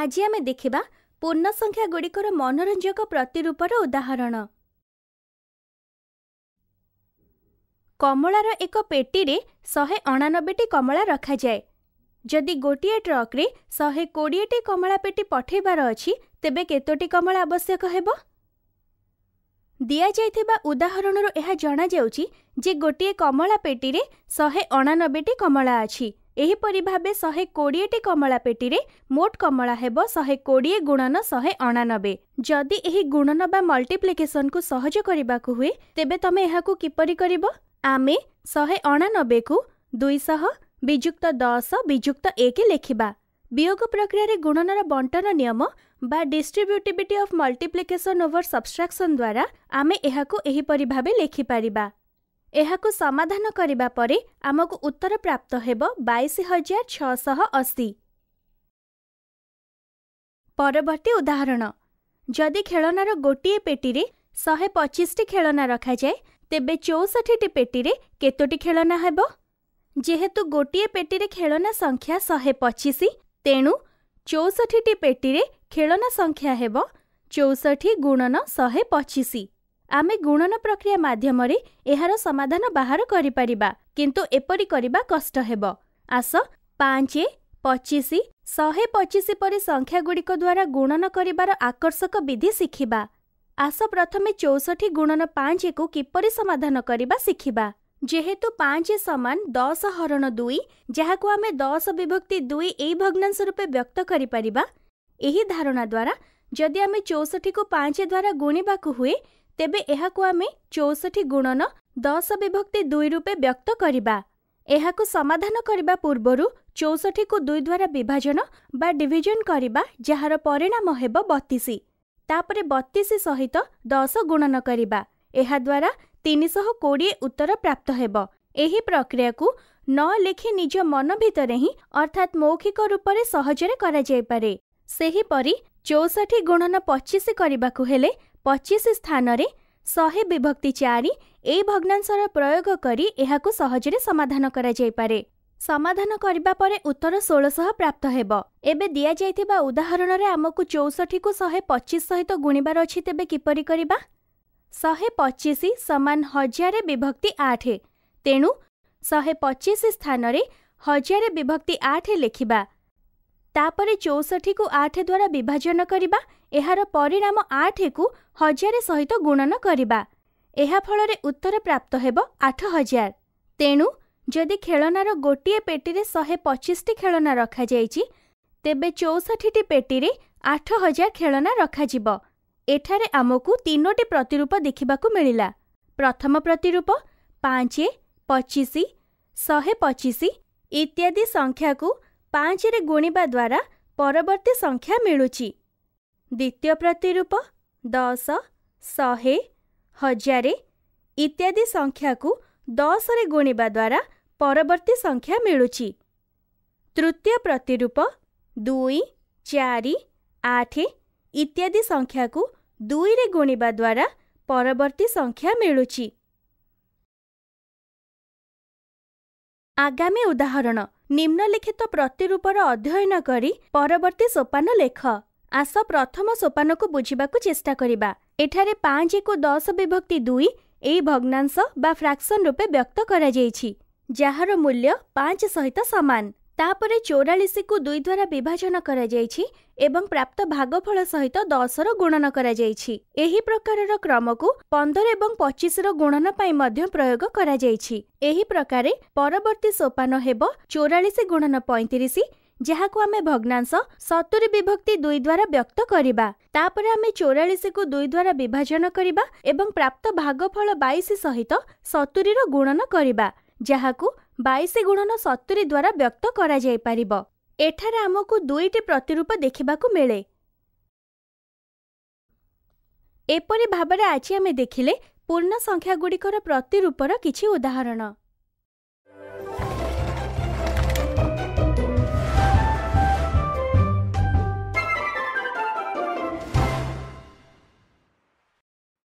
ଆଜି ଆମେ ଦେଖିବା ଗୁଡ଼ିକର ମନୋରଞ୍ଜକ ପ୍ରତିରୂପର ଉଦାହରଣ କମଳାର ଏକ ପେଟିରେ ଶହେ ଅଣାନବେଟି କମଳା ରଖାଯାଏ ଯଦି ଗୋଟିଏ ଟ୍ରକ୍ରେ ଶହେ କୋଡ଼ିଏଟି କମଳା ପେଟି ପଠାଇବାର ଅଛି ତେବେ କେତୋଟି କମଳା ଆବଶ୍ୟକ ହେବ ଦିଆଯାଇଥିବା ଉଦାହରଣରୁ ଏହା ଜଣାଯାଉଛି ଯେ ଗୋଟିଏ କମଳା ପେଟିରେ ଶହେ ଅଣାନବେଟି କମଳା ଅଛି ଏହିପରି ଭାବେ ଶହେ କୋଡ଼ିଏଟି କମଳା ପେଟିରେ ମୋଟ କମଳା ହେବ ଶହେ କୋଡ଼ିଏ ଗୁଣନ ଶହେ ଅଣାନବେ ଯଦି ଏହି ଗୁଣନ ବା ମଲ୍ଟିପ୍ଲିକେସନକୁ ସହଜ କରିବାକୁ ହୁଏ ତେବେ ତମେ ଏହାକୁ କିପରି କରିବ ଆମେ ଶହେ ଅଣାନବେକୁ ଦୁଇଶହ ବିଯୁକ୍ତ ଦଶ ବିଯୁକ୍ତ ଏକ ଲେଖିବା ବିୟୋଗ ପ୍ରକ୍ରିୟାରେ ଗୁଣନର ବଣ୍ଟନ ନିୟମ ବା distributivity of multiplication over subtraction ଦ୍ୱାରା ଆମେ ଏହାକୁ ଏହିପରି ଭାବେ ଲେଖିପାରିବା ଏହାକୁ ସମାଧାନ କରିବା ପରେ ଆମକୁ ଉତ୍ତର ପ୍ରାପ୍ତ ହେବ ବାଇଶ ହଜାର ଛଅଶହ ଅଶୀ ପରବର୍ତ୍ତୀ ଉଦାହରଣ ଯଦି ଖେଳନାର ଗୋଟିଏ ପେଟିରେ ଶହେ ପଚିଶଟି ଖେଳନା ରଖାଯାଏ ତେବେ ଚଉଷଠିଟି ପେଟିରେ କେତୋଟି ଖେଳନା ହେବ ଯେହେତୁ ଗୋଟିଏ ପେଟିରେ ଖେଳନା ସଂଖ୍ୟା ଶହେ ପଚିଶ ତେଣୁ ଚଉଷଠିଟି ପେଟିରେ ଖେଳନା ସଂଖ୍ୟା ହେବ ଚଉଷଠି ଗୁଣନ ଶହେ ପଚିଶ ଆମେ ଗୁଣନ ପ୍ରକ୍ରିୟା ମାଧ୍ୟମରେ ଏହାର ସମାଧାନ ବାହାର କରିପାରିବା କିନ୍ତୁ ଏପରି କରିବା କଷ୍ଟ ହେବ ଆସ ପାଞ୍ଚ ପଚିଶ ଶହେ ପଚିଶ ପରି ସଂଖ୍ୟାଗୁଡ଼ିକ ଦ୍ୱାରା ଗୁଣନ କରିବାର ଆକର୍ଷକ ବିଧି ଶିଖିବା ଆସ ପ୍ରଥମେ ଚଉଷଠି ଗୁଣନ ପାଞ୍ଚକୁ କିପରି ସମାଧାନ କରିବା ଶିଖିବା ଯେହେତୁ ପାଞ୍ଚ ସମାନ ଦଶ ହରଣ ଦୁଇ ଯାହାକୁ ଆମେ ଦଶ ବିଭକ୍ତି ଦୁଇ ଏହି ଭଗ୍ନାଂଶ ରୂପେ ବ୍ୟକ୍ତ କରିପାରିବା ଏହି ଧାରଣା ଦ୍ୱାରା ଯଦି ଆମେ ଚଉଷଠିକୁ ପାଞ୍ଚ ଦ୍ୱାରା ଗୁଣିବାକୁ ହୁଏ ତେବେ ଏହାକୁ ଆମେ ଚଉଷଠି ଗୁଣନ ଦଶ ବିଭକ୍ତି ଦୁଇ ରୂପେ ବ୍ୟକ୍ତ କରିବା ଏହାକୁ ସମାଧାନ କରିବା ପୂର୍ବରୁ ଚଉଷଠିକୁ ଦୁଇ ଦ୍ୱାରା ବିଭାଜନ ବା ଡିଭିଜନ କରିବା ଯାହାର ପରିଣାମ ହେବ ବତିଶ ତାପରେ ବତିଶ ସହିତ ଦଶ ଗୁଣନ କରିବା ଏହାଦ୍ୱାରା ତିନିଶହ କୋଡ଼ିଏ ଉତ୍ତର ପ୍ରାପ୍ତ ହେବ ଏହି ପ୍ରକ୍ରିୟାକୁ ନ ଲେଖି ନିଜ ମନ ଭିତରେ ହିଁ ଅର୍ଥାତ୍ ମୌଖିକ ରୂପରେ ସହଜରେ କରାଯାଇପାରେ ସେହିପରି ଚଉଷଠି ଗୁଣନ ପଚିଶ କରିବାକୁ ହେଲେ ପଚିଶ ସ୍ଥାନରେ ଶହେ ବିଭକ୍ତି ଚାରି ଏହି ଭଗ୍ନାଂଶର ପ୍ରୟୋଗ କରି ଏହାକୁ ସହଜରେ ସମାଧାନ କରାଯାଇପାରେ ସମାଧାନ କରିବା ପରେ ଉତ୍ତର ଷୋହଳଶହ ପ୍ରାପ୍ତ ହେବ ଏବେ ଦିଆଯାଇଥିବା ଉଦାହରଣରେ ଆମକୁ ଚଉଷଠିକୁ ଶହେ ପଚିଶ ସହିତ ଗୁଣିବାର ଅଛି ତେବେ କିପରି କରିବା ଶହେ ପଚିଶ ସମାନ ହଜାରେ ବିଭକ୍ତି ଆଠ ତେଣୁ ଶହେ ପଚିଶ ସ୍ଥାନରେ ହଜାରେ ବିଭକ୍ତି ଆଠ ଲେଖିବା ତାପରେ ଚଉଷଠିକୁ ଆଠ ଦ୍ୱାରା ବିଭାଜନ କରିବା ଏହାର ପରିଣାମ ଆଠକୁ ହଜାର ସହିତ ଗୁଣନ କରିବା ଏହାଫଳରେ ଉତ୍ତର ପ୍ରାପ୍ତ ହେବ ଆଠ ହଜାର ତେଣୁ ଯଦି ଖେଳନାର ଗୋଟିଏ ପେଟିରେ ଶହେ ପଚିଶଟି ଖେଳନା ରଖାଯାଇଛି ତେବେ ଚଉଷଠିଟି ପେଟିରେ ଆଠ ହଜାର ଖେଳନା ରଖାଯିବ ଏଠାରେ ଆମକୁ ତିନୋଟି ପ୍ରତିରୂପ ଦେଖିବାକୁ ମିଳିଲା ପ୍ରଥମ ପ୍ରତିରୂପ ପାଞ୍ଚ ପଚିଶ ଶହେ ପଚିଶ ଇତ୍ୟାଦି ସଂଖ୍ୟାକୁ ପାଞ୍ଚରେ ଗୁଣିବା ଦ୍ୱାରା ପରବର୍ତ୍ତୀ ସଂଖ୍ୟା ମିଳୁଛି ଦ୍ୱିତୀୟ ପ୍ରତିରୂପ ଦଶ ଶହେ ହଜାରେ ଇତ୍ୟାଦି ସଂଖ୍ୟାକୁ ଦଶରେ ଗୁଣିବା ଦ୍ୱାରା ପରବର୍ତ୍ତୀ ସଂଖ୍ୟା ମିଳୁଛି ତୃତୀୟ ପ୍ରତିରୂପ ଦୁଇ ଚାରି ଆଠ ଇତ୍ୟାଦି ସଂଖ୍ୟାକୁ ଦୁଇରେ ଗୁଣିବା ଦ୍ୱାରା ପରବର୍ତ୍ତୀ ସଂଖ୍ୟା ମିଳୁଛି ଆଗାମୀ ଉଦାହରଣ ନିମ୍ନଲିଖିତ ପ୍ରତିରୂପର ଅଧ୍ୟୟନ କରି ପରବର୍ତ୍ତୀ ସୋପାନ ଲେଖ ଆସ ପ୍ରଥମ ସୋପାନକୁ ବୁଝିବାକୁ ଚେଷ୍ଟା କରିବା ଏଠାରେ ପାଞ୍ଚକୁ ଦଶ ବିଭକ୍ତି ଦୁଇ ଏହି ଭଗ୍ନାଂଶ ବା ଫ୍ରାକ୍ସନ୍ ରୂପେ ବ୍ୟକ୍ତ କରାଯାଇଛି ଯାହାର ମୂଲ୍ୟ ପାଞ୍ଚ ସହିତ ସମାନ ତାପରେ ଚଉରାଳିଶକୁ ଦୁଇ ଦ୍ୱାରା ବିଭାଜନ କରାଯାଇଛି ଏବଂ ପ୍ରାପ୍ତ ଭାଗଫଳ ସହିତ ଦଶର ଗୁଣନ କରାଯାଇଛି ଏହି ପ୍ରକାରର କ୍ରମକୁ ପନ୍ଦର ଏବଂ ପଚିଶର ଗୁଣନ ପାଇଁ ମଧ୍ୟ ପ୍ରୟୋଗ କରାଯାଇଛି ଏହି ପ୍ରକାରେ ପରବର୍ତ୍ତୀ ସୋପାନ ହେବ ଚଉରାଳିଶ ଗୁଣନ ପଇଁତିରିଶ ଯାହାକୁ ଆମେ ଭଗ୍ନାଂଶ ସତୁରି ବିଭକ୍ତି ଦୁଇ ଦ୍ୱାରା ବ୍ୟକ୍ତ କରିବା ତାପରେ ଆମେ ଚଉରାଳିଶକୁ ଦୁଇ ଦ୍ୱାରା ବିଭାଜନ କରିବା ଏବଂ ପ୍ରାପ୍ତ ଭାଗଫଳ ବାଇଶ ସହିତ ସତୁରୀର ଗୁଣନ କରିବା ଯାହାକୁ ବାଇଶ ଗୁଣନ ସତୁରି ଦ୍ୱାରା ବ୍ୟକ୍ତ କରାଯାଇପାରିବ ଏଠାରେ ଆମକୁ ଦୁଇଟି ପ୍ରତିରୂପ ଦେଖିବାକୁ ମିଳେ ଏପରି ଭାବରେ ଆଜି ଆମେ ଦେଖିଲେ ପୂର୍ଣ୍ଣ ସଂଖ୍ୟାଗୁଡ଼ିକର ପ୍ରତିରୂପର କିଛି ଉଦାହରଣ